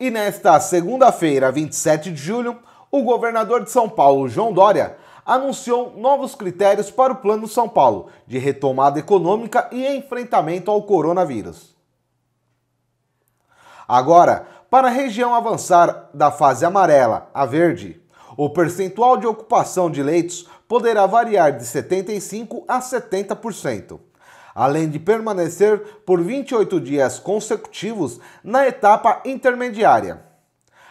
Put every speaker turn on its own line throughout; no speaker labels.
E nesta segunda-feira, 27 de julho, o governador de São Paulo, João Dória, anunciou novos critérios para o Plano São Paulo de retomada econômica e enfrentamento ao coronavírus. Agora, para a região avançar da fase amarela a verde, o percentual de ocupação de leitos poderá variar de 75% a 70% além de permanecer por 28 dias consecutivos na etapa intermediária.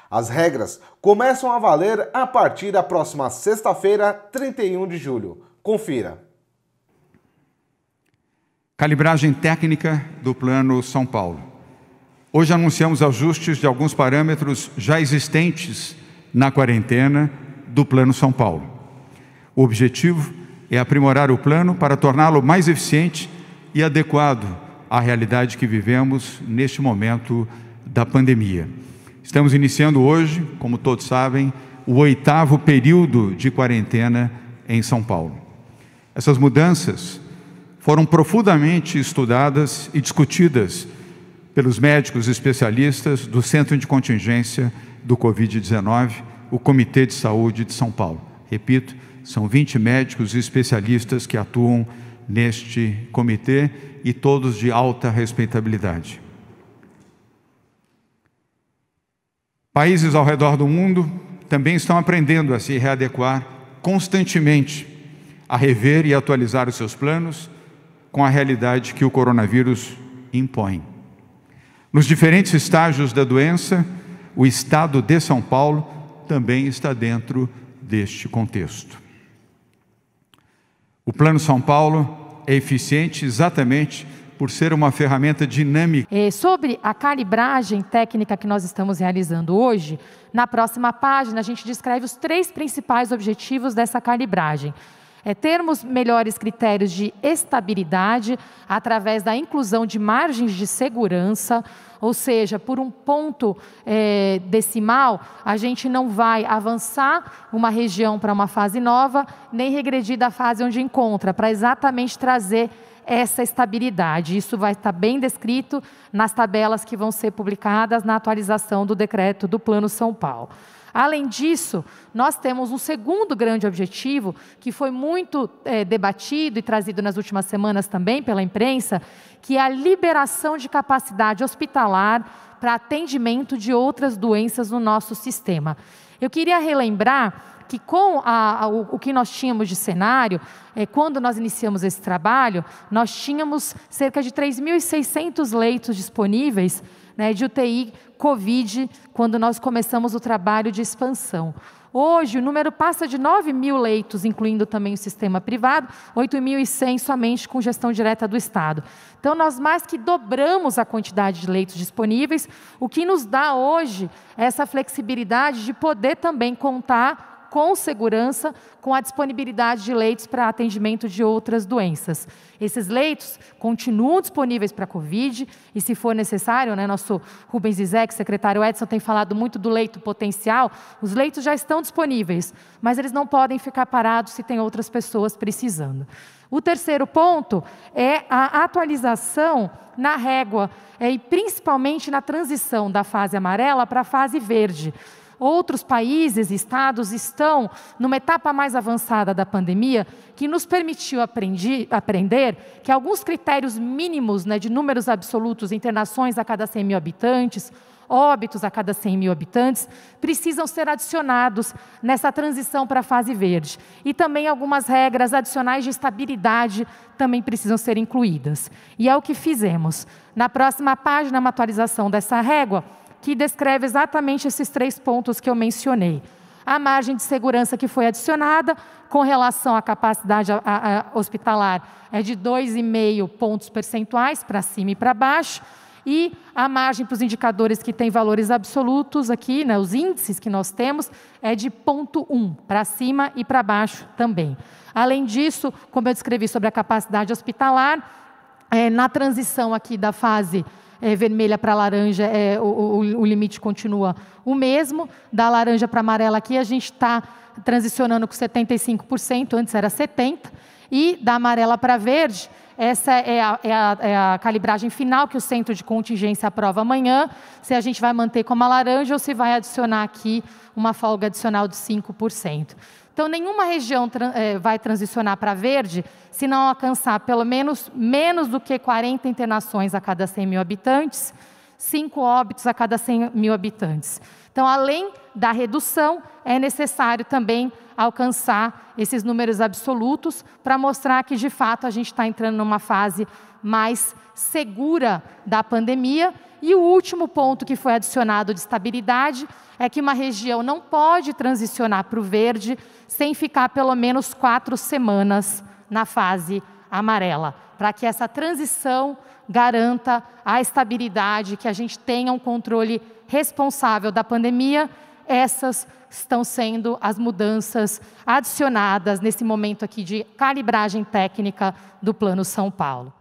As regras começam a valer a partir da próxima sexta-feira, 31 de julho. Confira.
Calibragem técnica do Plano São Paulo. Hoje anunciamos ajustes de alguns parâmetros já existentes na quarentena do Plano São Paulo. O objetivo é aprimorar o plano para torná-lo mais eficiente e adequado à realidade que vivemos neste momento da pandemia. Estamos iniciando hoje, como todos sabem, o oitavo período de quarentena em São Paulo. Essas mudanças foram profundamente estudadas e discutidas pelos médicos especialistas do Centro de Contingência do Covid-19, o Comitê de Saúde de São Paulo. Repito, são 20 médicos e especialistas que atuam neste comitê e todos de alta respeitabilidade. Países ao redor do mundo também estão aprendendo a se readequar constantemente, a rever e atualizar os seus planos com a realidade que o coronavírus impõe. Nos diferentes estágios da doença, o estado de São Paulo também está dentro deste contexto. O Plano São Paulo é eficiente exatamente por ser uma ferramenta dinâmica.
É, sobre a calibragem técnica que nós estamos realizando hoje, na próxima página a gente descreve os três principais objetivos dessa calibragem é termos melhores critérios de estabilidade através da inclusão de margens de segurança, ou seja, por um ponto é, decimal, a gente não vai avançar uma região para uma fase nova, nem regredir da fase onde encontra, para exatamente trazer essa estabilidade. Isso vai estar bem descrito nas tabelas que vão ser publicadas na atualização do decreto do Plano São Paulo. Além disso, nós temos um segundo grande objetivo, que foi muito é, debatido e trazido nas últimas semanas também pela imprensa, que é a liberação de capacidade hospitalar para atendimento de outras doenças no nosso sistema. Eu queria relembrar que com a, a, o, o, que nós tínhamos de cenário, é, quando nós iniciamos esse trabalho, nós tínhamos cerca de 3.600 leitos disponíveis né, de UTI Covid, quando nós começamos o trabalho de expansão. Hoje, o número passa de 9 mil leitos, incluindo também o sistema privado, 8.100 somente com gestão direta do Estado. Então, nós mais que dobramos a quantidade de leitos disponíveis, o que nos dá hoje essa flexibilidade de poder também contar com segurança com a disponibilidade de leitos para atendimento de outras doenças. Esses leitos continuam disponíveis para a Covid e, se for necessário, né, nosso Rubens Zizek, secretário Edson, tem falado muito do leito potencial, os leitos já estão disponíveis, mas eles não podem ficar parados se tem outras pessoas precisando. O terceiro ponto é a atualização na régua, é, e principalmente na transição da fase amarela para a fase verde. Outros países e estados estão numa etapa mais avançada da pandemia, que nos permitiu aprendi, aprender que alguns critérios mínimos né, de números absolutos, internações a cada 100 mil habitantes, óbitos a cada 100 mil habitantes, precisam ser adicionados nessa transição para a fase verde. E também algumas regras adicionais de estabilidade também precisam ser incluídas. E é o que fizemos. Na próxima página, uma atualização dessa régua, que descreve exatamente esses três pontos que eu mencionei. A margem de segurança que foi adicionada com relação à capacidade hospitalar é de 2,5 pontos percentuais para cima e para baixo. E a margem para os indicadores que têm valores absolutos aqui, né, os índices que nós temos, é de ponto 1, para cima e para baixo também. Além disso, como eu descrevi sobre a capacidade hospitalar, é, na transição aqui da fase é, vermelha para laranja, é, o, o, o limite continua o mesmo. Da laranja para amarela aqui, a gente está transicionando com 75%, antes era 70%. E da amarela para verde, essa é a, é, a, é a, calibragem final que o centro de contingência aprova amanhã, se a gente vai manter como a laranja ou se vai adicionar aqui uma folga adicional de 5%. Então, nenhuma região eh, vai transicionar para verde se não alcançar pelo menos menos do que 40 internações a cada 100 mil habitantes cinco óbitos a cada 100 mil habitantes. Então, além da redução, é necessário também alcançar esses números absolutos para mostrar que, de fato, a gente está entrando numa fase mais segura da pandemia. E o último ponto que foi adicionado de estabilidade é que uma região não pode transicionar para o verde sem ficar pelo menos quatro semanas na fase amarela, para que essa transição garanta a estabilidade, que a gente tenha um controle responsável da pandemia, essas estão sendo as mudanças adicionadas nesse momento aqui de calibragem técnica do Plano São Paulo.